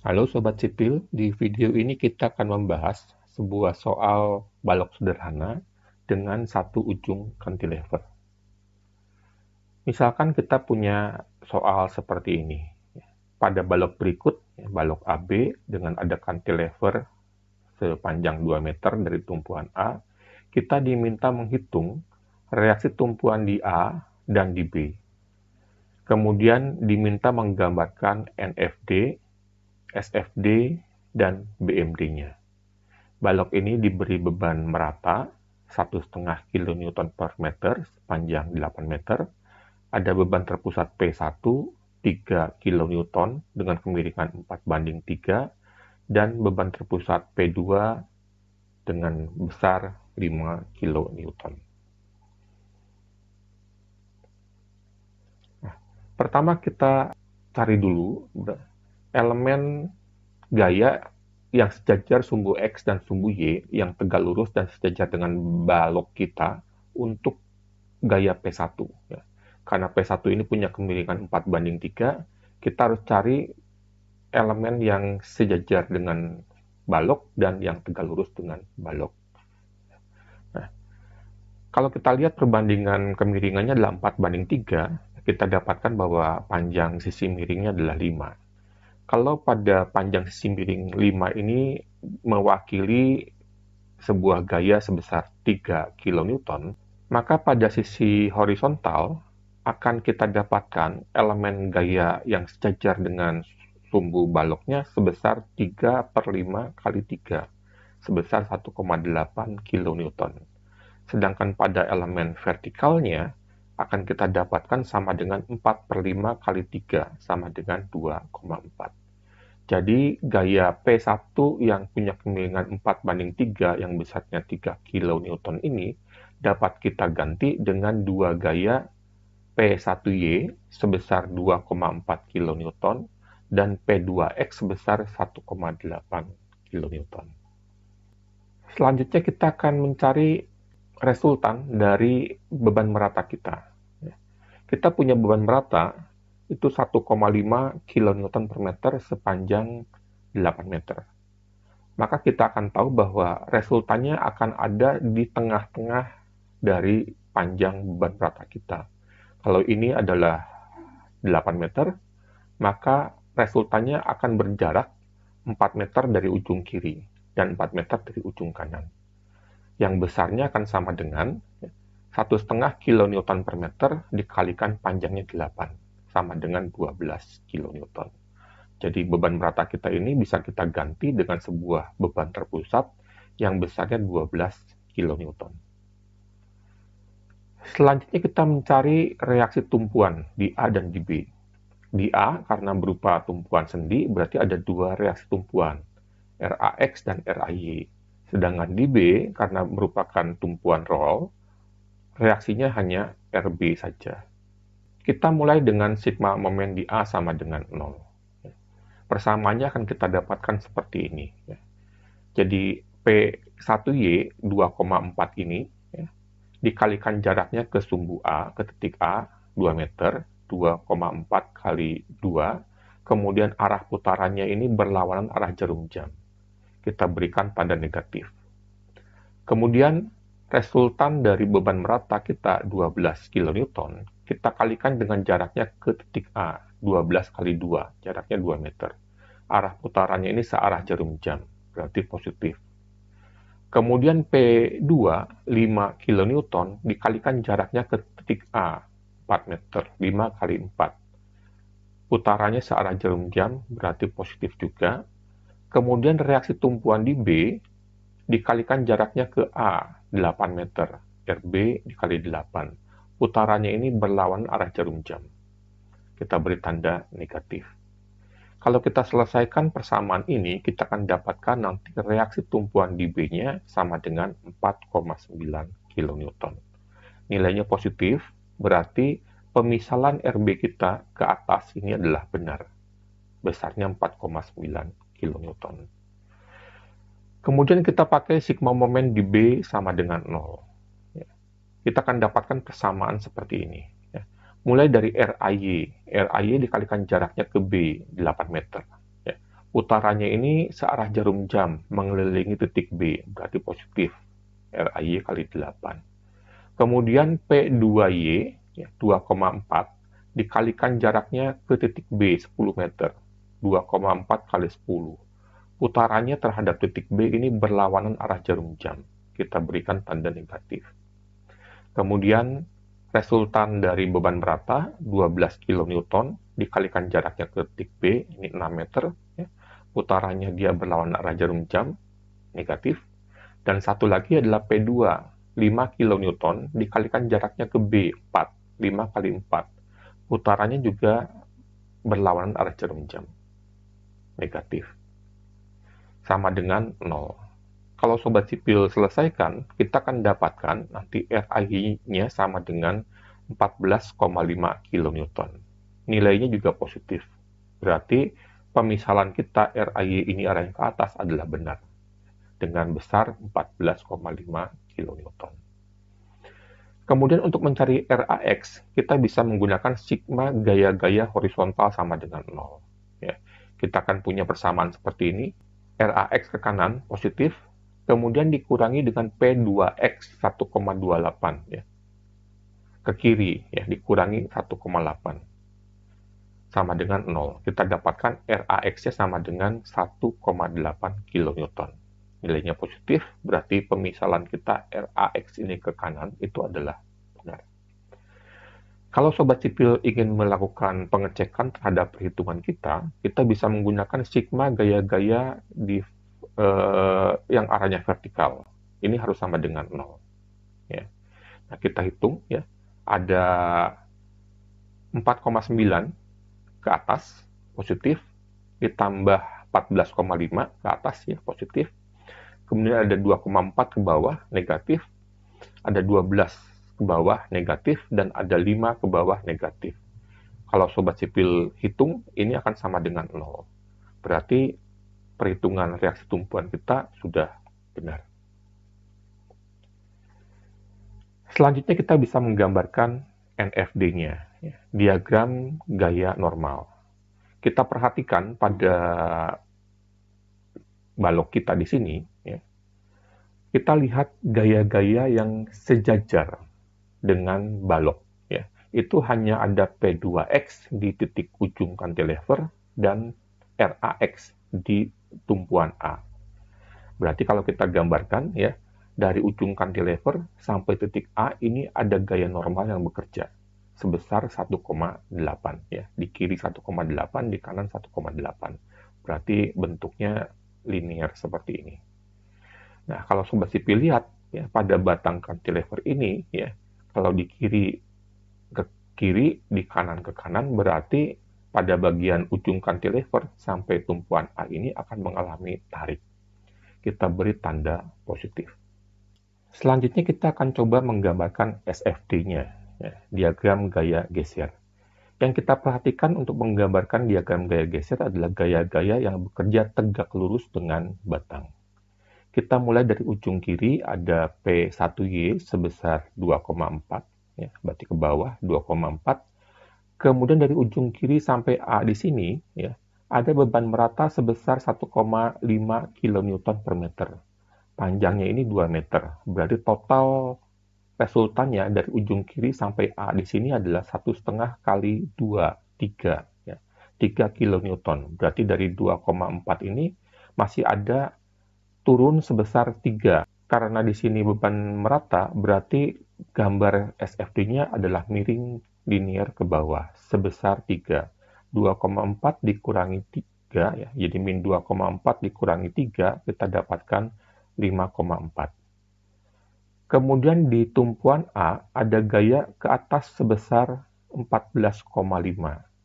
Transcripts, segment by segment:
Halo Sobat Sipil, di video ini kita akan membahas sebuah soal balok sederhana dengan satu ujung cantilever. Misalkan kita punya soal seperti ini. Pada balok berikut, ya, balok AB dengan ada cantilever sepanjang 2 meter dari tumpuan A, kita diminta menghitung reaksi tumpuan di A dan di B. Kemudian diminta menggambarkan NFD SFD, dan BMD-nya. Balok ini diberi beban merata 1,5 kN per meter sepanjang 8 meter. Ada beban terpusat P1 3 kN dengan kemiringan 4 banding 3 dan beban terpusat P2 dengan besar 5 kN. Nah, pertama kita cari dulu elemen gaya yang sejajar sumbu X dan sumbu Y yang tegak lurus dan sejajar dengan balok kita untuk gaya P1. Ya. Karena P1 ini punya kemiringan 4 banding 3, kita harus cari elemen yang sejajar dengan balok dan yang tegak lurus dengan balok. Nah, kalau kita lihat perbandingan kemiringannya adalah 4 banding 3, kita dapatkan bahwa panjang sisi miringnya adalah 5 kalau pada panjang sisi miring 5 ini mewakili sebuah gaya sebesar 3 kN, maka pada sisi horizontal akan kita dapatkan elemen gaya yang sejajar dengan sumbu baloknya sebesar 3 per 5 kali 3, sebesar 1,8 kN. Sedangkan pada elemen vertikalnya, akan kita dapatkan sama dengan 4 per 5 kali 3, sama dengan 2,4. Jadi gaya P1 yang punya kemiringan 4 banding 3 yang besarnya 3 kN ini dapat kita ganti dengan dua gaya P1Y sebesar 2,4 kN dan P2X sebesar 1,8 kN. Selanjutnya kita akan mencari resultan dari beban merata kita. Kita punya beban merata itu 1,5 kn per meter sepanjang 8 meter. Maka kita akan tahu bahwa resultannya akan ada di tengah-tengah dari panjang beban rata kita. Kalau ini adalah 8 meter, maka resultannya akan berjarak 4 meter dari ujung kiri dan 4 meter dari ujung kanan. Yang besarnya akan sama dengan satu setengah per meter dikalikan panjangnya 8 sama dengan 12 kN. Jadi beban merata kita ini bisa kita ganti dengan sebuah beban terpusat yang besarnya 12 kN. Selanjutnya kita mencari reaksi tumpuan di A dan di B. Di A karena berupa tumpuan sendi berarti ada dua reaksi tumpuan, RAX dan RAY. Sedangkan di B karena merupakan tumpuan roll, reaksinya hanya RB saja. Kita mulai dengan sigma momen di A sama dengan 0. Persamaannya akan kita dapatkan seperti ini. Ya. Jadi P1Y 2,4 ini ya, dikalikan jaraknya ke sumbu A, ke titik A, 2 meter, 2,4 kali 2, kemudian arah putarannya ini berlawanan arah jarum jam. Kita berikan tanda negatif. Kemudian resultan dari beban merata kita 12 kN kita kalikan dengan jaraknya ke titik A, 12 kali 2, jaraknya 2 meter. Arah putarannya ini searah jarum jam, berarti positif. Kemudian P2, 5 kN, dikalikan jaraknya ke titik A, 4 meter, 5 kali 4. Putarannya searah jarum jam, berarti positif juga. Kemudian reaksi tumpuan di B, dikalikan jaraknya ke A, 8 meter, RB dikali 8 utaranya ini berlawan arah jarum jam. Kita beri tanda negatif. Kalau kita selesaikan persamaan ini, kita akan dapatkan nanti reaksi tumpuan di B-nya sama dengan 4,9 kN. Nilainya positif, berarti pemisalan RB kita ke atas ini adalah benar. Besarnya 4,9 kN. Kemudian kita pakai sigma momen di B sama dengan 0 kita akan dapatkan kesamaan seperti ini. Ya. Mulai dari RAY, RAY dikalikan jaraknya ke B, 8 meter. Ya. Utaranya ini searah jarum jam mengelilingi titik B, berarti positif. RAY kali 8. Kemudian P2Y, ya, 2,4, dikalikan jaraknya ke titik B, 10 meter. 2,4 kali 10 utaranya terhadap titik B ini berlawanan arah jarum jam. Kita berikan tanda negatif. Kemudian resultan dari beban merata 12 kN dikalikan jaraknya ke titik B ini 6 meter ya. putarannya dia berlawanan arah jarum jam negatif dan satu lagi adalah P2 5 kN dikalikan jaraknya ke B 4 5 kali 4 putarannya juga berlawanan arah jarum jam negatif sama dengan 0 kalau sobat sipil selesaikan, kita akan dapatkan nanti RII-nya sama dengan 14,5 kN. Nilainya juga positif. Berarti pemisalan kita RII ini arah yang ke atas adalah benar. Dengan besar 14,5 kN. Kemudian untuk mencari RAX, kita bisa menggunakan sigma gaya-gaya horizontal sama dengan 0. Ya. Kita akan punya persamaan seperti ini. RAX ke kanan positif, kemudian dikurangi dengan P2X 1,28 ya. Ke kiri ya, dikurangi 1,8 sama dengan 0. Kita dapatkan RAX-nya sama dengan 1,8 newton. Nilainya positif, berarti pemisalan kita RAX ini ke kanan itu adalah benar. Kalau sobat sipil ingin melakukan pengecekan terhadap perhitungan kita, kita bisa menggunakan sigma gaya-gaya di eh, yang arahnya vertikal. Ini harus sama dengan 0. Ya. Nah, kita hitung ya. Ada 4,9 ke atas positif ditambah 14,5 ke atas ya positif. Kemudian ada 2,4 ke bawah negatif. Ada 12 ke bawah negatif dan ada 5 ke bawah negatif. Kalau sobat sipil hitung ini akan sama dengan 0. Berarti perhitungan reaksi tumpuan kita sudah benar. Selanjutnya kita bisa menggambarkan NFD-nya, ya, diagram gaya normal. Kita perhatikan pada balok kita di sini, ya, kita lihat gaya-gaya yang sejajar dengan balok. Ya. Itu hanya ada P2X di titik ujung cantilever dan RAX di tumpuan A. Berarti kalau kita gambarkan ya, dari ujung cantilever sampai titik A ini ada gaya normal yang bekerja sebesar 1,8 ya. Di kiri 1,8, di kanan 1,8. Berarti bentuknya linear seperti ini. Nah, kalau sobat sipil lihat ya pada batang cantilever ini ya, kalau di kiri ke kiri, di kanan ke kanan berarti pada bagian ujung cantilever sampai tumpuan A ini akan mengalami tarik. Kita beri tanda positif. Selanjutnya kita akan coba menggambarkan SFD-nya, ya, diagram gaya geser. Yang kita perhatikan untuk menggambarkan diagram gaya geser adalah gaya-gaya yang bekerja tegak lurus dengan batang. Kita mulai dari ujung kiri ada P1Y sebesar 2,4, ya, berarti ke bawah 2,4 Kemudian dari ujung kiri sampai A ah, di sini, ya, ada beban merata sebesar 1,5 kN per meter. Panjangnya ini 2 meter, berarti total resultannya dari ujung kiri sampai A ah, di sini adalah 1,5 kali 2, 3. Ya. 3 kN. berarti dari 2,4 ini masih ada turun sebesar 3. Karena di sini beban merata, berarti gambar SFD-nya adalah miring linear ke bawah sebesar 3. 2,4 dikurangi 3 ya, jadi min 2,4 dikurangi 3 kita dapatkan 5,4. Kemudian di tumpuan A ada gaya ke atas sebesar 14,5.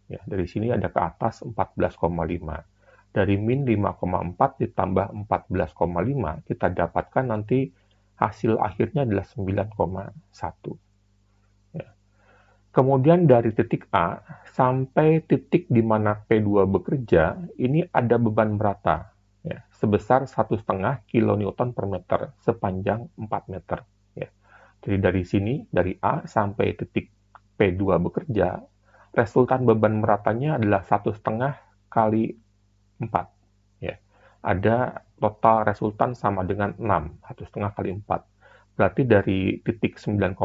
Ya, dari sini ada ke atas 14,5. Dari min 5,4 ditambah 14,5 kita dapatkan nanti hasil akhirnya adalah 9,1. Kemudian dari titik A sampai titik di mana P2 bekerja, ini ada beban merata ya, sebesar 1,5 kN per meter sepanjang 4 meter. Ya. Jadi dari sini, dari A sampai titik P2 bekerja, resultan beban meratanya adalah 1,5 kali 4. Ya. Ada total resultan sama dengan 6, 1,5 kali 4. Berarti dari titik 9,1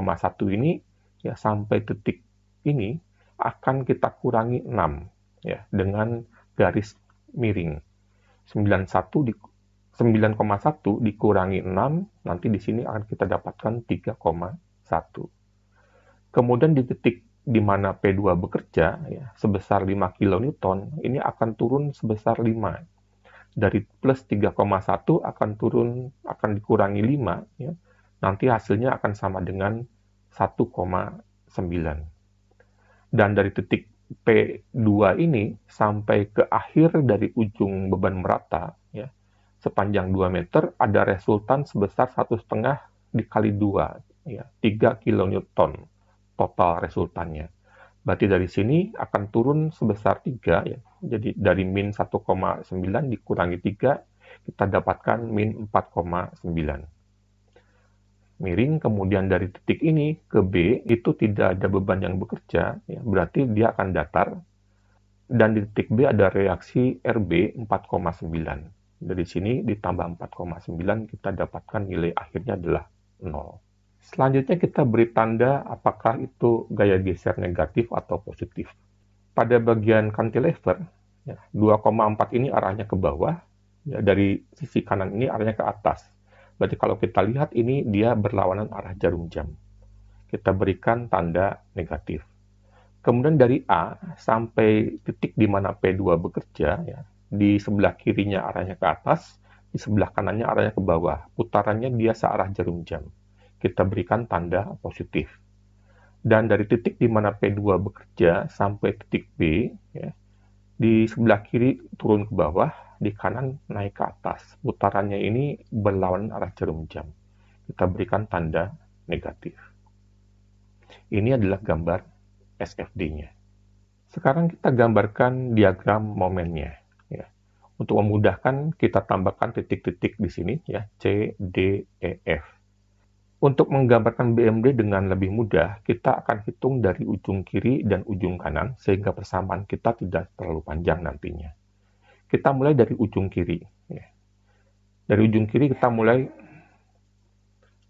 ini ya sampai detik ini akan kita kurangi 6 ya dengan garis miring. 91 di 9,1 dikurangi 6, nanti di sini akan kita dapatkan 3,1. Kemudian di titik di mana P2 bekerja ya, sebesar 5 kilonewton, ini akan turun sebesar 5. Dari plus 3,1 akan turun akan dikurangi 5 ya. Nanti hasilnya akan sama dengan 1,9. Dan dari titik P2 ini sampai ke akhir dari ujung beban merata, ya, sepanjang 2 meter ada resultan sebesar 1,5 dikali 2, ya, 3 kN total resultannya. Berarti dari sini akan turun sebesar 3 ya. Jadi dari min 1,9 dikurangi 3, kita dapatkan min 4,9 miring, kemudian dari titik ini ke B itu tidak ada beban yang bekerja, ya, berarti dia akan datar. Dan di titik B ada reaksi RB 4,9. Dari sini ditambah 4,9 kita dapatkan nilai akhirnya adalah 0. Selanjutnya kita beri tanda apakah itu gaya geser negatif atau positif. Pada bagian cantilever, 2,4 ya, ini arahnya ke bawah, ya, dari sisi kanan ini arahnya ke atas Berarti kalau kita lihat ini dia berlawanan arah jarum jam. Kita berikan tanda negatif. Kemudian dari A sampai titik di mana P2 bekerja, ya, di sebelah kirinya arahnya ke atas, di sebelah kanannya arahnya ke bawah. Putarannya dia searah jarum jam. Kita berikan tanda positif. Dan dari titik di mana P2 bekerja sampai titik B, ya, di sebelah kiri turun ke bawah, di kanan naik ke atas. Putarannya ini berlawanan arah jarum jam. Kita berikan tanda negatif. Ini adalah gambar SFD-nya. Sekarang kita gambarkan diagram momennya. Ya. Untuk memudahkan, kita tambahkan titik-titik di sini, ya C, D, E, F. Untuk menggambarkan BMD dengan lebih mudah, kita akan hitung dari ujung kiri dan ujung kanan sehingga persamaan kita tidak terlalu panjang nantinya. Kita mulai dari ujung kiri. Ya. Dari ujung kiri kita mulai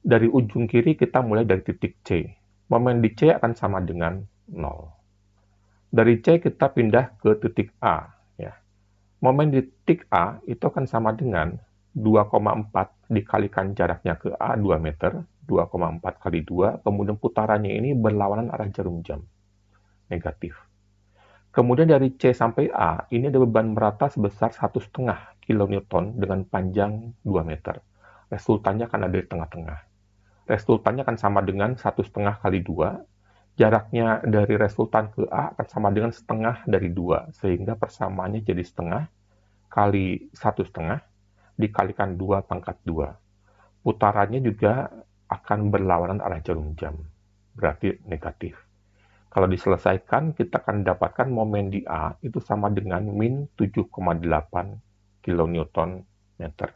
dari ujung kiri kita mulai dari titik C. Momen di C akan sama dengan 0. Dari C kita pindah ke titik A. Ya. Momen di titik A itu akan sama dengan 2,4 dikalikan jaraknya ke A 2 meter 2,4 kali 2, kemudian putarannya ini berlawanan arah jarum jam, negatif. Kemudian dari C sampai A, ini ada beban merata sebesar 1,5 kN dengan panjang 2 meter. Resultannya akan ada di tengah-tengah. Resultannya akan sama dengan 1,5 kali 2. Jaraknya dari resultan ke A akan sama dengan setengah dari 2, sehingga persamaannya jadi setengah kali 1,5 dikalikan 2 pangkat 2. Putarannya juga akan berlawanan arah jarum jam, berarti negatif. Kalau diselesaikan, kita akan dapatkan momen di A itu sama dengan min 7,8 kilonewton meter.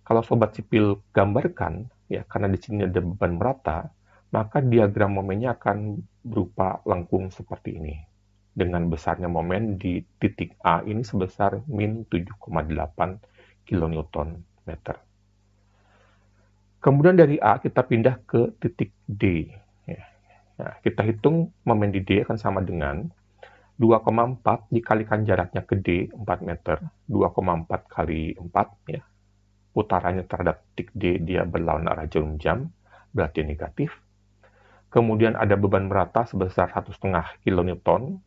Kalau sobat sipil gambarkan, ya karena di sini ada beban merata, maka diagram momennya akan berupa lengkung seperti ini. Dengan besarnya momen di titik A ini sebesar min 7,8 kilonewton meter. Kemudian dari A kita pindah ke titik D. Ya. Nah, kita hitung momen di D akan sama dengan 2,4 dikalikan jaraknya ke D 4 meter. 2,4 kali 4 ya. Putarannya terhadap titik D dia berlawan arah jarum jam, berarti negatif. Kemudian ada beban merata sebesar 1,5 kilonewton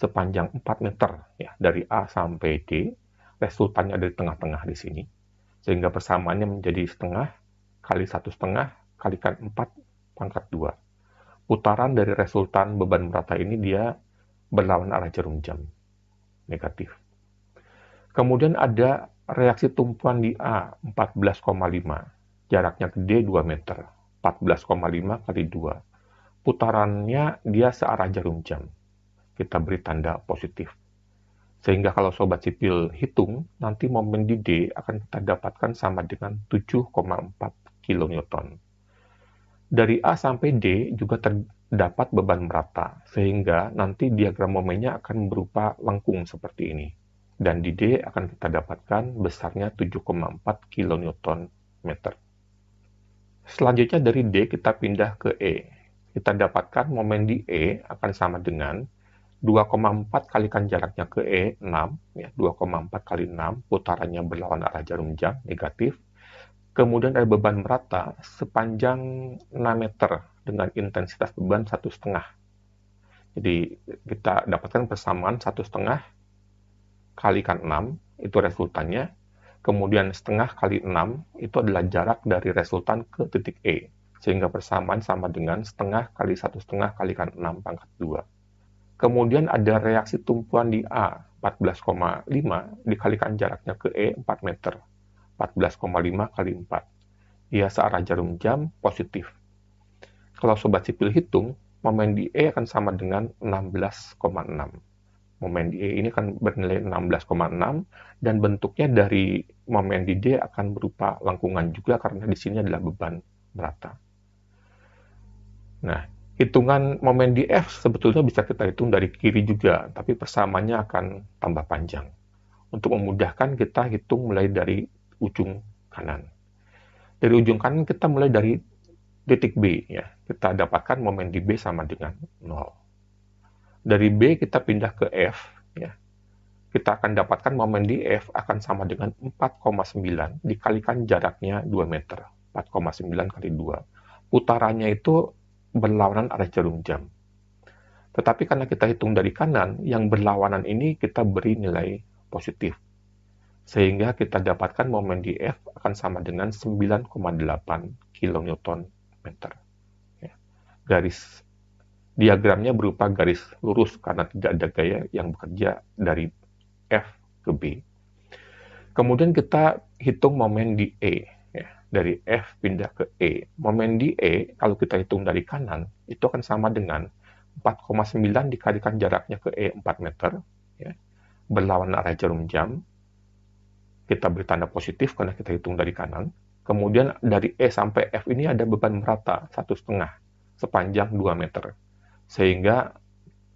sepanjang 4 meter ya dari A sampai D. Resultannya ada di tengah-tengah di sini. Sehingga persamaannya menjadi setengah kali satu setengah kalikan 4 pangkat 2. Putaran dari resultan beban merata ini dia berlawan arah jarum jam. Negatif. Kemudian ada reaksi tumpuan di A 14,5. Jaraknya ke D 2 meter. 14,5 kali 2. Putarannya dia searah jarum jam. Kita beri tanda positif. Sehingga kalau sobat sipil hitung, nanti momen di D akan kita dapatkan sama dengan 7,4 kilonewton. Dari A sampai D juga terdapat beban merata, sehingga nanti diagram momennya akan berupa lengkung seperti ini. Dan di D akan kita dapatkan besarnya 7,4 kilonewton meter. Selanjutnya dari D kita pindah ke E. Kita dapatkan momen di E akan sama dengan 2,4 kalikan jaraknya ke E, 6, ya, 2,4 kali 6, putarannya berlawan arah jarum jam, negatif, Kemudian ada beban merata sepanjang 6 meter dengan intensitas beban satu setengah. Jadi kita dapatkan persamaan satu setengah kalikan 6 itu resultannya. Kemudian setengah kali 6 itu adalah jarak dari resultan ke titik E. Sehingga persamaan sama dengan setengah kali satu setengah kalikan 6 pangkat 2. Kemudian ada reaksi tumpuan di A 14,5 dikalikan jaraknya ke E 4 meter 14,5 kali 4. Ia searah jarum jam positif. Kalau sobat sipil hitung, momen di E akan sama dengan 16,6. Momen di E ini akan bernilai 16,6 dan bentuknya dari momen di D akan berupa lengkungan juga karena di sini adalah beban merata. Nah, hitungan momen di F sebetulnya bisa kita hitung dari kiri juga, tapi persamaannya akan tambah panjang. Untuk memudahkan kita hitung mulai dari ujung kanan. Dari ujung kanan kita mulai dari titik B ya. Kita dapatkan momen di B sama dengan 0. Dari B kita pindah ke F ya. Kita akan dapatkan momen di F akan sama dengan 4,9 dikalikan jaraknya 2 meter. 4,9 kali 2. Putarannya itu berlawanan arah jarum jam. Tetapi karena kita hitung dari kanan, yang berlawanan ini kita beri nilai positif sehingga kita dapatkan momen di F akan sama dengan 9,8 kN meter. Ya. Garis diagramnya berupa garis lurus karena tidak ada gaya yang bekerja dari F ke B. Kemudian kita hitung momen di E. Ya. Dari F pindah ke E. Momen di E, kalau kita hitung dari kanan, itu akan sama dengan 4,9 dikalikan jaraknya ke E 4 meter. Ya berlawanan arah jarum jam kita beri tanda positif karena kita hitung dari kanan. Kemudian dari E sampai F ini ada beban merata satu setengah sepanjang 2 meter. Sehingga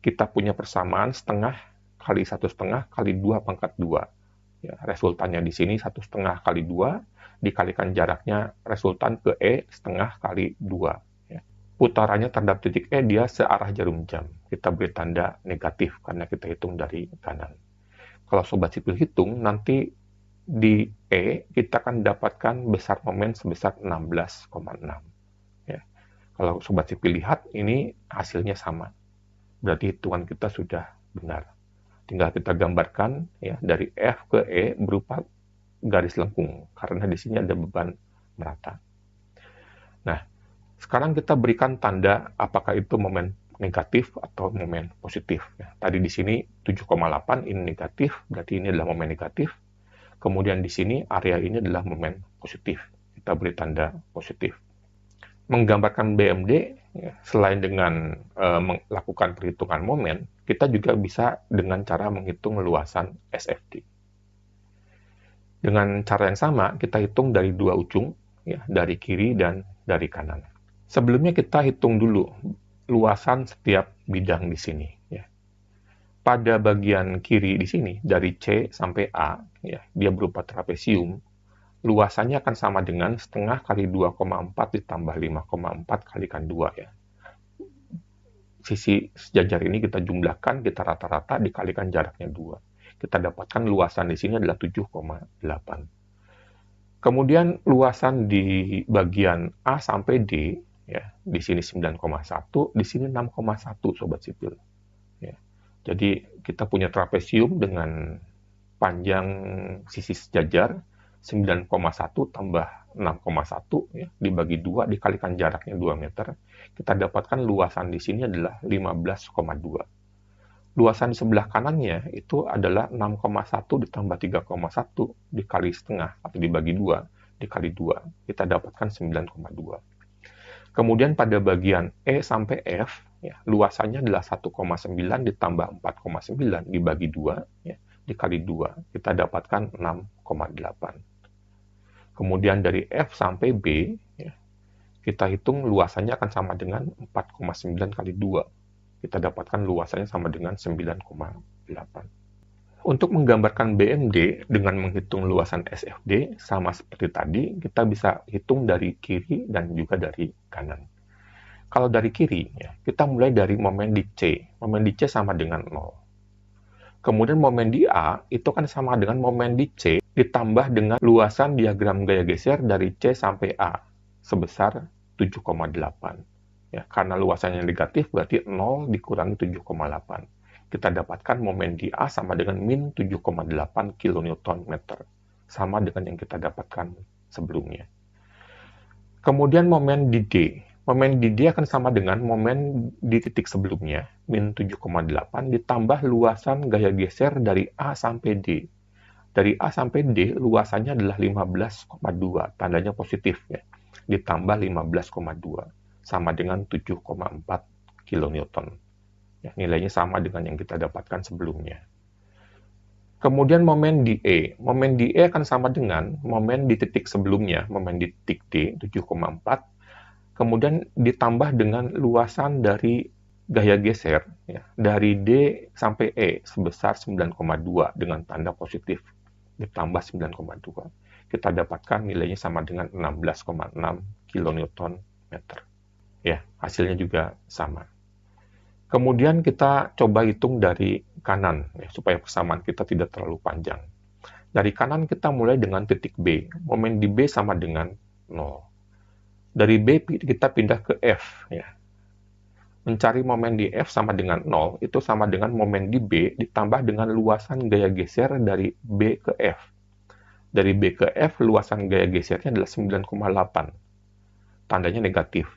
kita punya persamaan setengah kali satu setengah kali 2 pangkat 2. Ya, resultannya di sini satu setengah kali 2 dikalikan jaraknya resultan ke E setengah kali 2. Ya. Putarannya terhadap titik E dia searah jarum jam. Kita beri tanda negatif karena kita hitung dari kanan. Kalau sobat sipil hitung, nanti di E kita akan dapatkan besar momen sebesar 16,6. Ya. Kalau sobat sipil lihat ini hasilnya sama. Berarti hitungan kita sudah benar. Tinggal kita gambarkan ya dari F ke E berupa garis lengkung karena di sini ada beban merata. Nah, sekarang kita berikan tanda apakah itu momen negatif atau momen positif. Ya, tadi di sini 7,8 ini negatif, berarti ini adalah momen negatif Kemudian di sini area ini adalah momen positif. Kita beri tanda positif. Menggambarkan BMD ya, selain dengan eh, melakukan perhitungan momen, kita juga bisa dengan cara menghitung luasan SFD. Dengan cara yang sama, kita hitung dari dua ujung, ya, dari kiri dan dari kanan. Sebelumnya kita hitung dulu luasan setiap bidang di sini pada bagian kiri di sini dari C sampai A ya dia berupa trapesium luasannya akan sama dengan setengah kali 2,4 ditambah 5,4 kalikan 2 ya sisi sejajar ini kita jumlahkan kita rata-rata dikalikan jaraknya 2 kita dapatkan luasan di sini adalah 7,8 kemudian luasan di bagian A sampai D ya di sini 9,1 di sini 6,1 sobat sipil jadi kita punya trapesium dengan panjang sisi sejajar 9,1 tambah 6,1 ya, dibagi 2 dikalikan jaraknya 2 meter. Kita dapatkan luasan di sini adalah 15,2. Luasan di sebelah kanannya itu adalah 6,1 ditambah 3,1 dikali setengah atau dibagi 2 dikali 2. Kita dapatkan 9,2. Kemudian pada bagian E sampai F ya, luasannya adalah 1,9 ditambah 4,9 dibagi 2, ya, dikali 2, kita dapatkan 6,8. Kemudian dari F sampai B, ya, kita hitung luasannya akan sama dengan 4,9 kali 2. Kita dapatkan luasannya sama dengan 9,8. Untuk menggambarkan BMD dengan menghitung luasan SFD, sama seperti tadi, kita bisa hitung dari kiri dan juga dari kanan. Kalau dari kiri, ya, kita mulai dari momen di C. Momen di C sama dengan 0. Kemudian momen di A itu kan sama dengan momen di C ditambah dengan luasan diagram gaya geser dari C sampai A sebesar 7,8. Ya, karena luasannya negatif berarti 0 dikurangi 7,8. Kita dapatkan momen di A sama dengan min 7,8 kilonewton meter. Sama dengan yang kita dapatkan sebelumnya. Kemudian momen di D momen di dia akan sama dengan momen di titik sebelumnya, min 7,8 ditambah luasan gaya geser dari A sampai D. Dari A sampai D, luasannya adalah 15,2, tandanya positif ya, ditambah 15,2, sama dengan 7,4 kilonewton. Ya, nilainya sama dengan yang kita dapatkan sebelumnya. Kemudian momen di E. Momen di E akan sama dengan momen di titik sebelumnya, momen di titik D 7,4 kemudian ditambah dengan luasan dari gaya geser ya, dari D sampai E sebesar 9,2 dengan tanda positif ditambah 9,2 kita dapatkan nilainya sama dengan 16,6 kilonewton meter ya hasilnya juga sama kemudian kita coba hitung dari kanan ya, supaya persamaan kita tidak terlalu panjang dari kanan kita mulai dengan titik B momen di B sama dengan 0 dari B kita pindah ke F. Ya. Mencari momen di F sama dengan 0, itu sama dengan momen di B ditambah dengan luasan gaya geser dari B ke F. Dari B ke F, luasan gaya gesernya adalah 9,8. Tandanya negatif.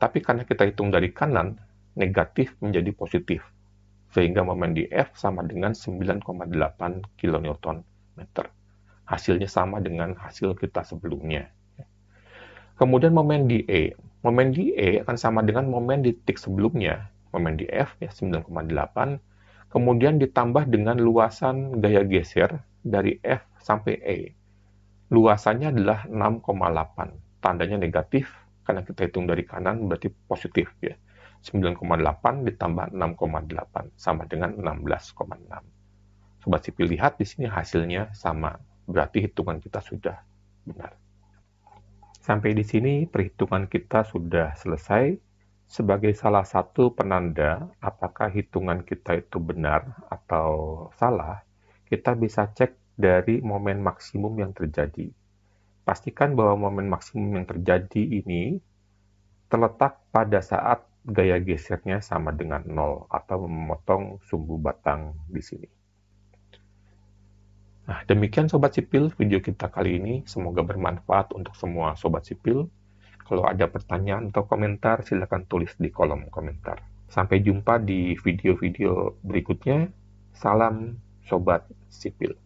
Tapi karena kita hitung dari kanan, negatif menjadi positif. Sehingga momen di F sama dengan 9,8 kN. Hasilnya sama dengan hasil kita sebelumnya. Kemudian momen di E. Momen di E akan sama dengan momen di titik sebelumnya. Momen di F ya 9,8. Kemudian ditambah dengan luasan gaya geser dari F sampai E. Luasannya adalah 6,8. Tandanya negatif karena kita hitung dari kanan berarti positif ya. 9,8 ditambah 6,8 sama dengan 16,6. Sobat sipil lihat di sini hasilnya sama. Berarti hitungan kita sudah benar. Sampai di sini perhitungan kita sudah selesai sebagai salah satu penanda apakah hitungan kita itu benar atau salah, kita bisa cek dari momen maksimum yang terjadi. Pastikan bahwa momen maksimum yang terjadi ini terletak pada saat gaya gesernya sama dengan nol atau memotong sumbu batang di sini. Nah, demikian Sobat Sipil video kita kali ini. Semoga bermanfaat untuk semua Sobat Sipil. Kalau ada pertanyaan atau komentar, silakan tulis di kolom komentar. Sampai jumpa di video-video berikutnya. Salam Sobat Sipil.